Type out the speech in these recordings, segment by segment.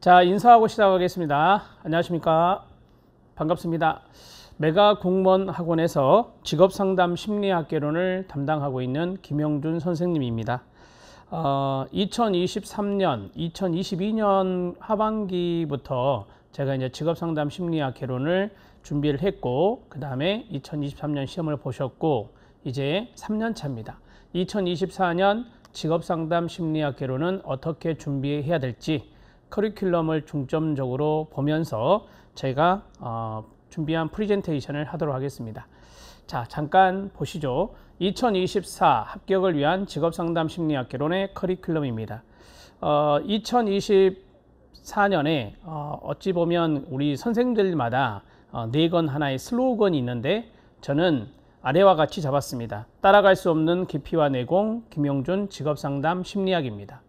자 인사하고 시작하겠습니다 안녕하십니까 반갑습니다 메가 공무원 학원에서 직업상담 심리학개론을 담당하고 있는 김영준 선생님입니다 어, 2023년 2022년 하반기부터 제가 이제 직업상담 심리학개론을 준비를 했고 그 다음에 2023년 시험을 보셨고 이제 3년 차입니다 2024년 직업상담 심리학개론은 어떻게 준비해야 될지 커리큘럼을 중점적으로 보면서 제가 어, 준비한 프리젠테이션을 하도록 하겠습니다. 자, 잠깐 보시죠. 2024 합격을 위한 직업상담 심리학 개론의 커리큘럼입니다. 어, 2024년에 어, 어찌 보면 우리 선생들마다 어, 네건 하나의 슬로건이 있는데 저는 아래와 같이 잡았습니다. 따라갈 수 없는 깊이와 내공 김용준 직업상담 심리학입니다.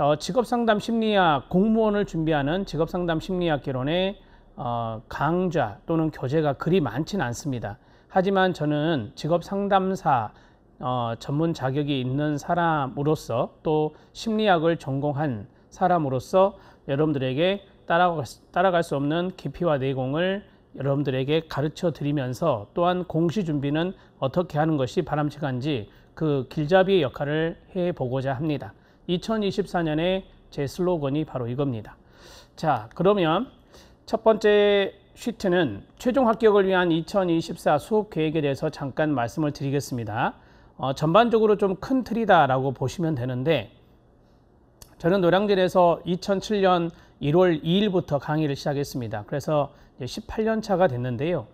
어, 직업상담 심리학 공무원을 준비하는 직업상담 심리학 개론의 어, 강좌 또는 교재가 그리 많진 않습니다. 하지만 저는 직업상담사 어, 전문 자격이 있는 사람으로서 또 심리학을 전공한 사람으로서 여러분들에게 따라갈, 따라갈 수 없는 깊이와 내공을 여러분들에게 가르쳐 드리면서 또한 공시 준비는 어떻게 하는 것이 바람직한지 그 길잡이의 역할을 해 보고자 합니다. 2024년에 제 슬로건이 바로 이겁니다. 자, 그러면 첫 번째 시트는 최종 합격을 위한 2024 수업 계획에 대해서 잠깐 말씀을 드리겠습니다. 어, 전반적으로 좀 큰 틀이다라고 보시면 되는데 저는 노량진에서 2007년 1월 2일부터 강의를 시작했습니다. 그래서 18년 차가 됐는데요.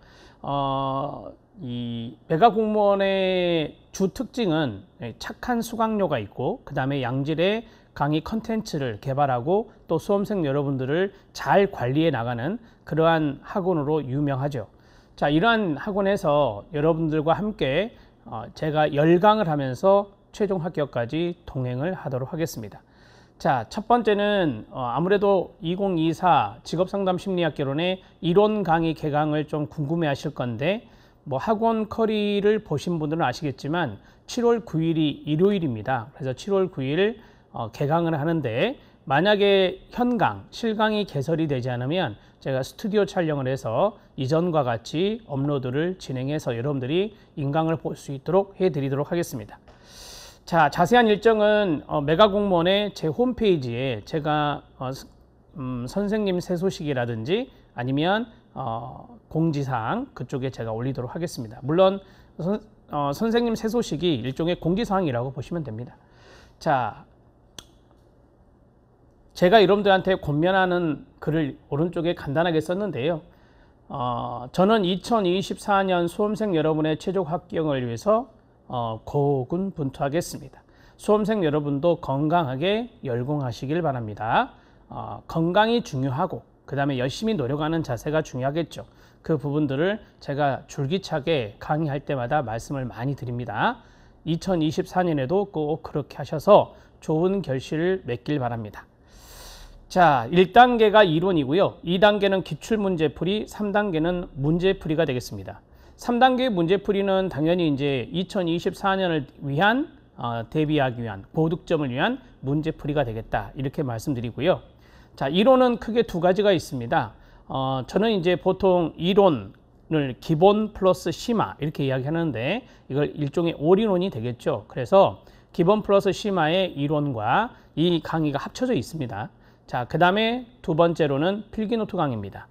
어, 이 배가 공무원의 주 특징은 예, 착한 수강료가 있고 그 다음에 양질의 강의 컨텐츠를 개발하고 또 수험생 여러분들을 잘 관리해 나가는 그러한 학원으로 유명하죠. 자, 이러한 학원에서 여러분들과 함께 어, 제가 열강을 하면서 최종 합격까지 동행을 하도록 하겠습니다. 자, 첫 번째는 어, 아무래도 2024 직업상담 심리학 개론의 이론 강의 개강을 좀 궁금해 하실 건데 뭐 학원 커리를 보신 분들은 아시겠지만 7월 9일이 일요일입니다. 그래서 7월 9일 어, 개강을 하는데 만약에 현강, 실강이 개설이 되지 않으면 제가 스튜디오 촬영을 해서 이전과 같이 업로드를 진행해서 여러분들이 인강을 볼 수 있도록 해드리도록 하겠습니다. 자, 자세한 일정은 어, 메가공무원의 제 홈페이지에 제가 어, 음, 선생님 새 소식이라든지 아니면 어, 공지사항 그쪽에 제가 올리도록 하겠습니다. 물론 선, 어, 선생님 새 소식이 일종의 공지사항이라고 보시면 됩니다. 자, 제가 여러분들한테 권면하는 글을 오른쪽에 간단하게 썼는데요. 어, 저는 2024년 수험생 여러분의 최종 합격을 위해서 어, 고군분투하겠습니다. 수험생 여러분도 건강하게 열공하시길 바랍니다. 어, 건강이 중요하고 그 다음에 열심히 노력하는 자세가 중요하겠죠. 그 부분들을 제가 줄기차게 강의할 때마다 말씀을 많이 드립니다. 2024년에도 꼭 그렇게 하셔서 좋은 결실을 맺길 바랍니다. 자, 1단계가 이론이고요. 2단계는 기출문제풀이, 3단계는 문제풀이가 되겠습니다. 3단계 문제풀이는 당연히 이제 2024년을 위한 어, 대비하기 위한, 보득점을 위한 문제풀이가 되겠다. 이렇게 말씀드리고요. 자, 이론은 크게 두 가지가 있습니다. 어, 저는 이제 보통 이론을 기본 플러스 심화 이렇게 이야기하는데 이걸 일종의 올인원이 되겠죠. 그래서 기본 플러스 심화의 이론과 이 강의가 합쳐져 있습니다. 자, 그 다음에 두 번째로는 필기노트 강의입니다.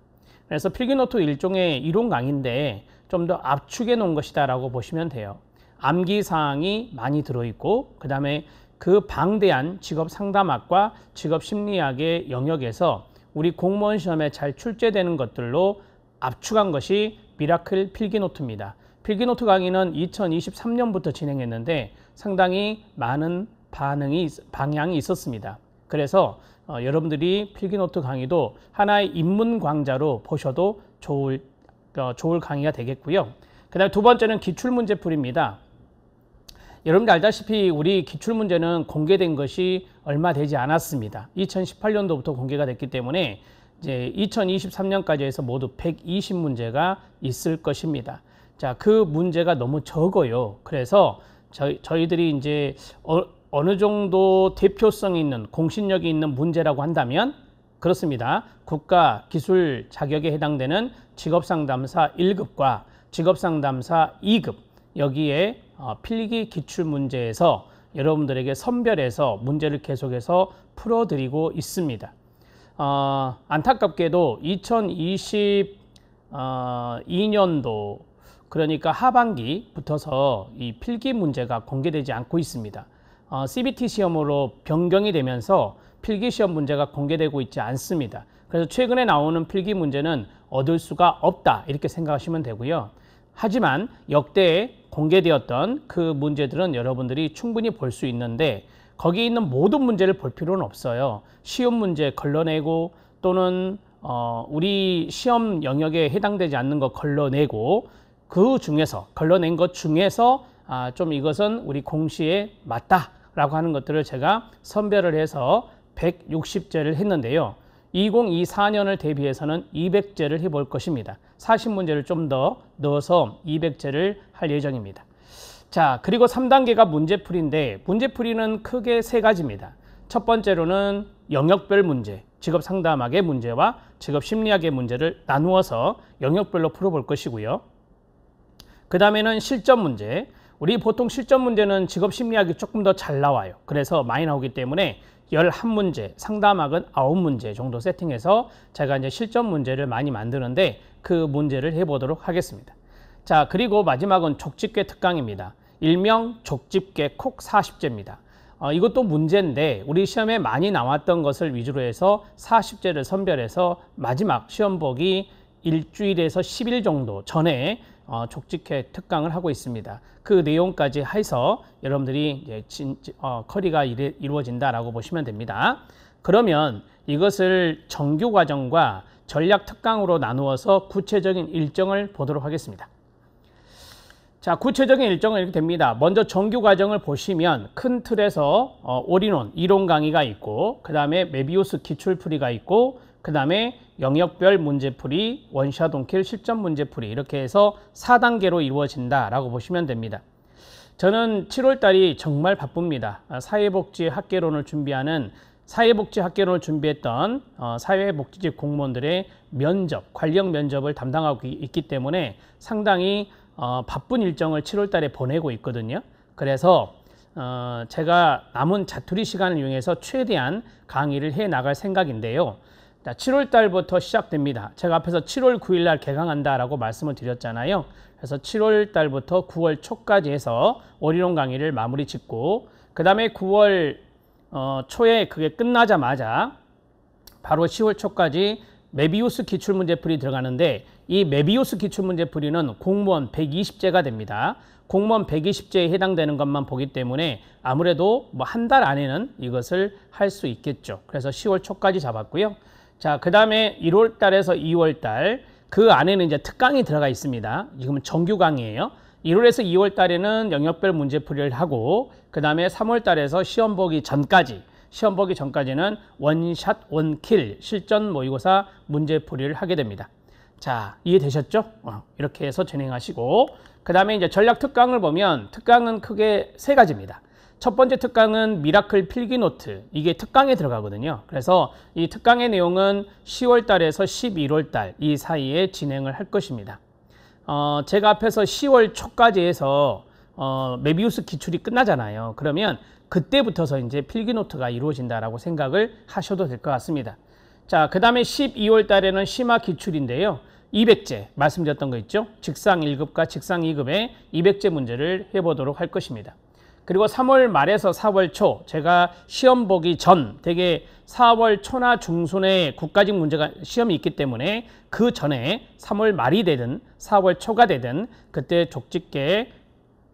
그래서 필기노트 일종의 이론 강의인데 좀 더 압축해 놓은 것이다 라고 보시면 돼요. 암기사항이 많이 들어있고 그 다음에 그 방대한 직업 상담학과 직업 심리학의 영역에서 우리 공무원 시험에 잘 출제되는 것들로 압축한 것이 미라클 필기노트입니다. 필기노트 강의는 2023년부터 진행했는데 상당히 많은 반응이 방향이 있었습니다. 그래서 어, 여러분들이 필기노트 강의도 하나의 입문강좌로 보셔도 좋을, 어, 좋을 강의가 되겠고요. 그 다음에 두 번째는 기출문제풀입니다. 여러분들 알다시피 우리 기출 문제는 공개된 것이 얼마 되지 않았습니다. 2018년도부터 공개가 됐기 때문에 이제 2023년까지 해서 모두 120문제가 있을 것입니다. 자, 그 문제가 너무 적어요. 그래서 저희, 저희들이 이제 어, 어느 정도 대표성이 있는 공신력이 있는 문제라고 한다면 그렇습니다. 국가 기술 자격에 해당되는 직업상담사 1급과 직업상담사 2급 여기에 어, 필기 기출 문제에서 여러분들에게 선별해서 문제를 계속해서 풀어드리고 있습니다. 어, 안타깝게도 2022년도 어, 그러니까 하반기부터서 이 필기 문제가 공개되지 않고 있습니다. 어, CBT 시험으로 변경이 되면서 필기 시험 문제가 공개되고 있지 않습니다. 그래서 최근에 나오는 필기 문제는 얻을 수가 없다 이렇게 생각하시면 되고요. 하지만 역대에 공개되었던 그 문제들은 여러분들이 충분히 볼 수 있는데 거기에 있는 모든 문제를 볼 필요는 없어요. 시험 문제 걸러내고 또는 어, 우리 시험 영역에 해당되지 않는 거 걸러내고 그 중에서 걸러낸 것 중에서 아, 좀 이것은 우리 공시에 맞다라고 하는 것들을 제가 선별을 해서 160제를 했는데요. 2024년을 대비해서는 200제를 해볼 것입니다. 40문제를 좀 더 넣어서 200제를 할 예정입니다. 자, 그리고 3단계가 문제풀인데 문제풀이는 크게 세 가지입니다. 첫 번째로는 영역별 문제, 직업 상담학의 문제와 직업 심리학의 문제를 나누어서 영역별로 풀어볼 것이고요. 그 다음에는 실전 문제. 우리 보통 실전 문제는 직업 심리학이 조금 더 잘 나와요. 그래서 많이 나오기 때문에 11문제, 상담학은 9문제 정도 세팅해서 제가 이제 실전 문제를 많이 만드는데 그 문제를 해보도록 하겠습니다. 자, 그리고 마지막은 족집게 특강입니다. 일명 족집게 콕 40제입니다. 어, 이것도 문제인데 우리 시험에 많이 나왔던 것을 위주로 해서 40제를 선별해서 마지막 시험 보기 일주일에서 10일 정도 전에 어, 족직회 특강을 하고 있습니다. 그 내용까지 해서 여러분들이 이제 진, 어, 커리가 이래, 이루어진다라고 보시면 됩니다. 그러면 이것을 정규 과정과 전략 특강으로 나누어서 구체적인 일정을 보도록 하겠습니다. 자, 구체적인 일정은 이렇게 됩니다. 먼저 정규 과정을 보시면 큰 틀에서 어, 올인원, 이론 강의가 있고, 그 다음에 메비우스 기출풀이가 있고, 그 다음에 영역별 문제풀이, 원샷 온킬 실전 문제풀이 이렇게 해서 4단계로 이루어진다라고 보시면 됩니다. 저는 7월 달이 정말 바쁩니다. 아, 사회복지 학계론을 준비하는 사회복지 학계론을 준비했던 어, 사회복지직 공무원들의 면접, 관련 면접을 담당하고 있기 때문에 상당히 어, 바쁜 일정을 7월 달에 보내고 있거든요. 그래서 어, 제가 남은 자투리 시간을 이용해서 최대한 강의를 해 나갈 생각인데요. 자, 7월 달부터 시작됩니다. 제가 앞에서 7월 9일 날 개강한다라고 말씀을 드렸잖아요. 그래서 7월 달부터 9월 초까지 해서 오리론 강의를 마무리 짓고 그 다음에 9월 어, 초에 그게 끝나자마자 바로 10월 초까지 메비우스 기출문제 풀이 들어가는데 이 메비우스 기출문제 풀이는 공무원 120제가 됩니다. 공무원 120제에 해당되는 것만 보기 때문에 아무래도 뭐 한 달 안에는 이것을 할 수 있겠죠. 그래서 10월 초까지 잡았고요. 자, 그 다음에 1월 달에서 2월 달, 그 안에는 이제 특강이 들어가 있습니다. 지금은 정규 강의예요. 1월에서 2월 달에는 영역별 문제풀이를 하고, 그 다음에 3월 달에서 시험 보기 전까지, 시험 보기 전까지는 원샷, 원킬, 실전 모의고사 문제풀이를 하게 됩니다. 자, 이해되셨죠? 어, 이렇게 해서 진행하시고, 그 다음에 이제 전략 특강을 보면 특강은 크게 세 가지입니다. 첫 번째 특강은 미라클 필기노트. 이게 특강에 들어가거든요. 그래서 이 특강의 내용은 10월 달에서 11월 달 이 사이에 진행을 할 것입니다. 어, 제가 앞에서 10월 초까지 해서 어, 메비우스 기출이 끝나잖아요. 그러면 그때부터서 이제 필기노트가 이루어진다라고 생각을 하셔도 될 것 같습니다. 자, 그 다음에 12월 달에는 심화 기출인데요. 200제 말씀드렸던 거 있죠? 직상 1급과 직상 2급의 200제 문제를 해보도록 할 것입니다. 그리고 3월 말에서 4월 초 제가 시험 보기 전 되게 4월 초나 중순에 국가직 문제가 시험이 있기 때문에 그 전에 3월 말이 되든 4월 초가 되든 그때 족집게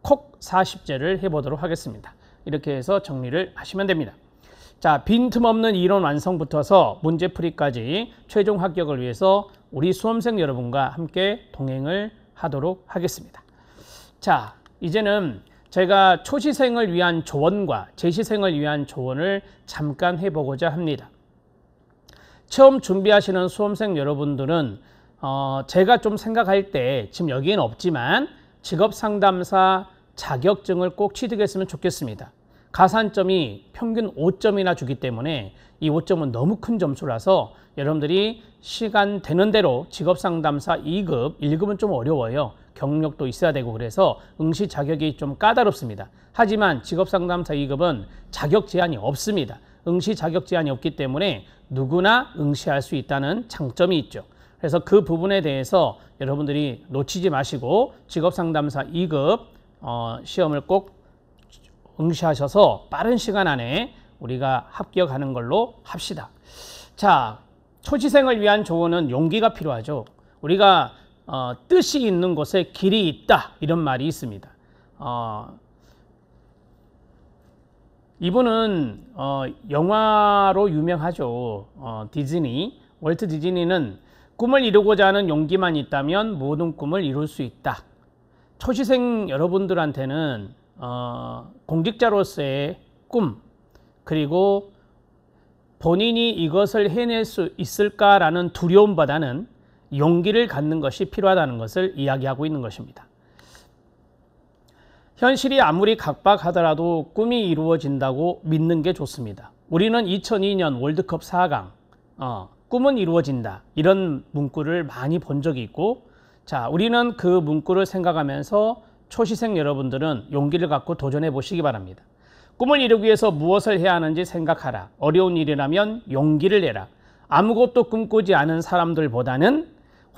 콕 40제를 해보도록 하겠습니다. 이렇게 해서 정리를 하시면 됩니다. 자, 빈틈없는 이론 완성부터서 문제풀이까지 최종 합격을 위해서 우리 수험생 여러분과 함께 동행을 하도록 하겠습니다. 자, 이제는 제가 초시생을 위한 조언과 재시생을 위한 조언을 잠깐 해보고자 합니다. 처음 준비하시는 수험생 여러분들은 어, 제가 좀 생각할 때 지금 여기는 없지만 직업상담사 자격증을 꼭 취득했으면 좋겠습니다. 가산점이 평균 5점이나 주기 때문에 이 5점은 너무 큰 점수라서 여러분들이 시간 되는 대로 직업상담사 2급, 1급은 좀 어려워요. 경력도 있어야 되고 그래서 응시 자격이 좀 까다롭습니다. 하지만 직업상담사 2급은 자격 제한이 없습니다. 응시 자격 제한이 없기 때문에 누구나 응시할 수 있다는 장점이 있죠. 그래서 그 부분에 대해서 여러분들이 놓치지 마시고 직업상담사 2급 어, 시험을 꼭 응시하셔서 빠른 시간 안에 우리가 합격하는 걸로 합시다. 자, 초지생을 위한 조언은 용기가 필요하죠. 우리가 어, 뜻이 있는 곳에 길이 있다 이런 말이 있습니다. 어, 이분은 어, 영화로 유명하죠. 어, 디즈니 월트 디즈니는 꿈을 이루고자 하는 용기만 있다면 모든 꿈을 이룰 수 있다. 초시생 여러분들한테는 어, 공직자로서의 꿈 그리고 본인이 이것을 해낼 수 있을까라는 두려움보다는 용기를 갖는 것이 필요하다는 것을 이야기하고 있는 것입니다. 현실이 아무리 각박하더라도 꿈이 이루어진다고 믿는 게 좋습니다. 우리는 2002년 월드컵 4강, 어, 꿈은 이루어진다. 이런 문구를 많이 본 적이 있고, 자, 우리는 그 문구를 생각하면서 초시생 여러분들은 용기를 갖고 도전해 보시기 바랍니다. 꿈을 이루기 위해서 무엇을 해야 하는지 생각하라. 어려운 일이라면 용기를 내라. 아무것도 꿈꾸지 않은 사람들보다는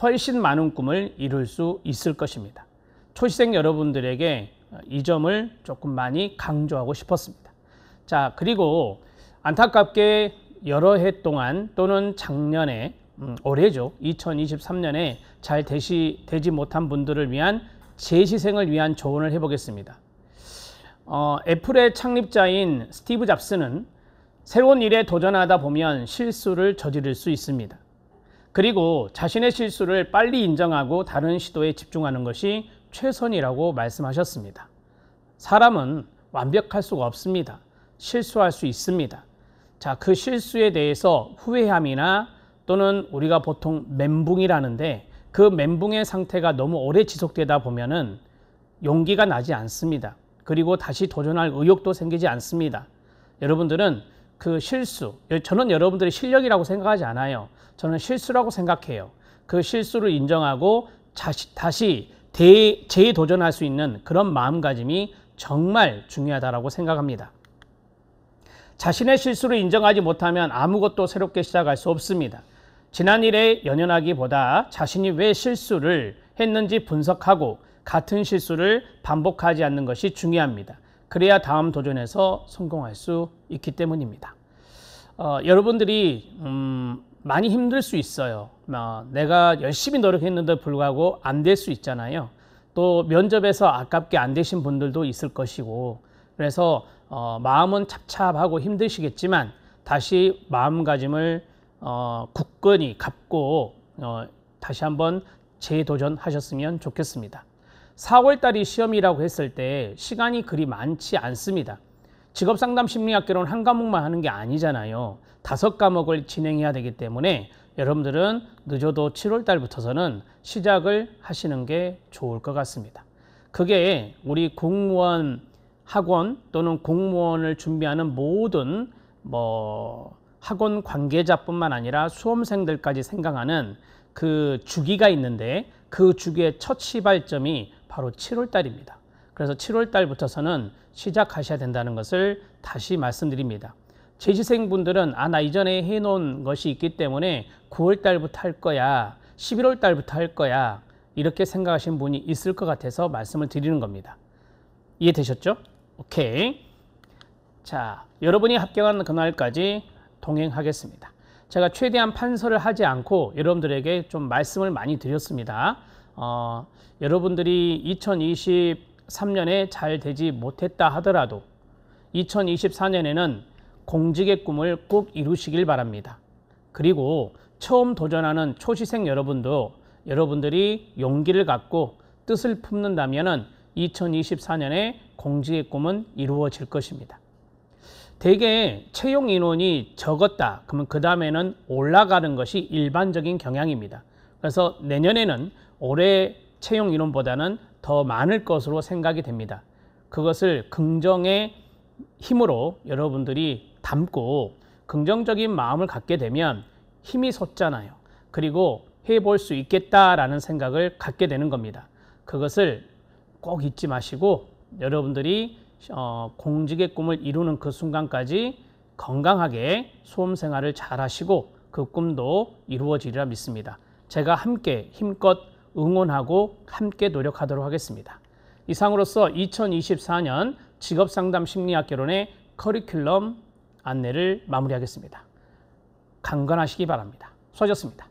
훨씬 많은 꿈을 이룰 수 있을 것입니다. 초시생 여러분들에게 이 점을 조금 많이 강조하고 싶었습니다. 자, 그리고 안타깝게 여러 해 동안 또는 작년에 음, 올해죠. 2023년에 잘 되시, 되지 못한 분들을 위한 재시생을 위한 조언을 해보겠습니다. 어, 애플의 창립자인 스티브 잡스는 새로운 일에 도전하다 보면 실수를 저지를 수 있습니다. 그리고 자신의 실수를 빨리 인정하고 다른 시도에 집중하는 것이 최선이라고 말씀하셨습니다. 사람은 완벽할 수가 없습니다. 실수할 수 있습니다. 자, 그 실수에 대해서 후회함이나 또는 우리가 보통 멘붕이라는데 그 멘붕의 상태가 너무 오래 지속되다 보면은 용기가 나지 않습니다. 그리고 다시 도전할 의욕도 생기지 않습니다. 여러분들은 그 실수, 저는 여러분들의 실력이라고 생각하지 않아요. 저는 실수라고 생각해요. 그 실수를 인정하고 다시, 다시 대, 재도전할 수 있는 그런 마음가짐이 정말 중요하다고 생각합니다. 자신의 실수를 인정하지 못하면 아무것도 새롭게 시작할 수 없습니다. 지난 일에 연연하기보다 자신이 왜 실수를 했는지 분석하고 같은 실수를 반복하지 않는 것이 중요합니다. 그래야 다음 도전에서 성공할 수 있기 때문입니다. 어, 여러분들이 음, 많이 힘들 수 있어요. 어, 내가 열심히 노력했는데 불구하고 안 될 수 있잖아요. 또 면접에서 아깝게 안 되신 분들도 있을 것이고 그래서 어, 마음은 찹찹하고 힘드시겠지만 다시 마음가짐을 어, 굳건히 갖고 어, 다시 한번 재도전하셨으면 좋겠습니다. 4월달이 시험이라고 했을 때 시간이 그리 많지 않습니다. 직업상담 심리학교는 한 과목만 하는 게 아니잖아요. 다섯 과목을 진행해야 되기 때문에 여러분들은 늦어도 7월달부터서는 시작을 하시는 게 좋을 것 같습니다. 그게 우리 공무원 학원 또는 공무원을 준비하는 모든 뭐 학원 관계자뿐만 아니라 수험생들까지 생각하는 그 주기가 있는데 그 주기의 첫 시발점이 바로 7월 달입니다. 그래서 7월 달부터서는 시작하셔야 된다는 것을 다시 말씀드립니다. 재지생분들은 아나 이전에 해놓은 것이 있기 때문에 9월 달부터 할 거야 11월 달부터 할 거야 이렇게 생각하신 분이 있을 것 같아서 말씀을 드리는 겁니다. 이해되셨죠? 오케이. 자, 여러분이 합격한 그날까지 동행하겠습니다. 제가 최대한 판서를 하지 않고 여러분들에게 좀 말씀을 많이 드렸습니다. 어, 여러분들이 2023년에 잘 되지 못했다 하더라도 2024년에는 공직의 꿈을 꼭 이루시길 바랍니다. 그리고 처음 도전하는 초시생 여러분도 여러분들이 용기를 갖고 뜻을 품는다면 2024년에 공직의 꿈은 이루어질 것입니다. 대개 채용 인원이 적었다. 그러면 그 다음에는 올라가는 것이 일반적인 경향입니다. 그래서 내년에는 올해 채용 인원보다는 더 많을 것으로 생각이 됩니다. 그것을 긍정의 힘으로 여러분들이 담고 긍정적인 마음을 갖게 되면 힘이 솟잖아요. 그리고 해볼 수 있겠다라는 생각을 갖게 되는 겁니다. 그것을 꼭 잊지 마시고 여러분들이 어, 공직의 꿈을 이루는 그 순간까지 건강하게 수험 생활을 잘 하시고 그 꿈도 이루어지리라 믿습니다. 제가 함께 힘껏 응원하고 함께 노력하도록 하겠습니다. 이상으로서 2024년 직업상담 심리학 개론의 커리큘럼 안내를 마무리하겠습니다. 강건하시기 바랍니다. 수고하셨습니다.